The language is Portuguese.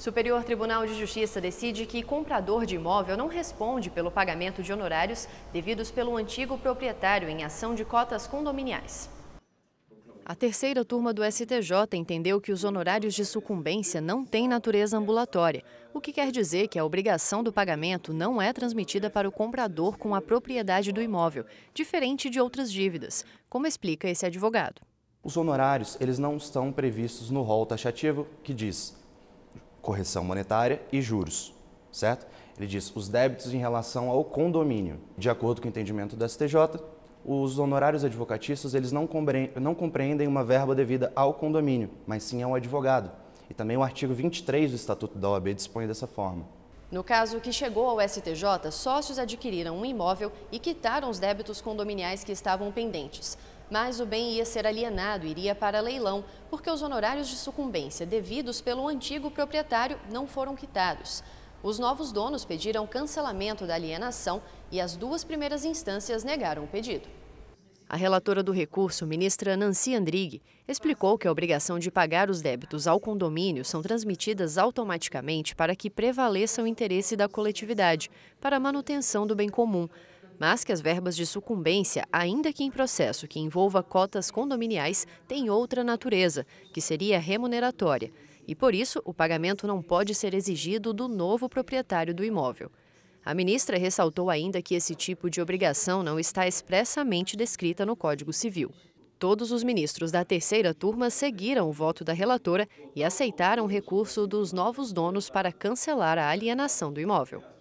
Superior Tribunal de Justiça decide que comprador de imóvel não responde pelo pagamento de honorários devidos pelo antigo proprietário em ação de cotas condominiais. A terceira turma do STJ entendeu que os honorários de sucumbência não têm natureza ambulatória, o que quer dizer que a obrigação do pagamento não é transmitida para o comprador com a propriedade do imóvel, diferente de outras dívidas, como explica esse advogado. Os honorários, eles não estão previstos no rol taxativo, que diz correção monetária e juros, certo? Ele diz os débitos em relação ao condomínio. De acordo com o entendimento do STJ, os honorários advocatícios eles não, compreendem uma verba devida ao condomínio, mas sim ao advogado. E também o artigo 23 do Estatuto da OAB dispõe dessa forma. No caso que chegou ao STJ, sócios adquiriram um imóvel e quitaram os débitos condominiais que estavam pendentes. Mas o bem ia ser alienado, iria para leilão, porque os honorários de sucumbência devidos pelo antigo proprietário não foram quitados. Os novos donos pediram cancelamento da alienação e as duas primeiras instâncias negaram o pedido. A relatora do recurso, ministra Nancy Andrighi, explicou que a obrigação de pagar os débitos ao condomínio são transmitidas automaticamente para que prevaleça o interesse da coletividade para a manutenção do bem comum, mas que as verbas de sucumbência, ainda que em processo que envolva cotas condominiais, têm outra natureza, que seria remuneratória, e por isso o pagamento não pode ser exigido do novo proprietário do imóvel. A ministra ressaltou ainda que esse tipo de obrigação não está expressamente descrita no Código Civil. Todos os ministros da terceira turma seguiram o voto da relatora e aceitaram o recurso dos novos donos para cancelar a alienação do imóvel.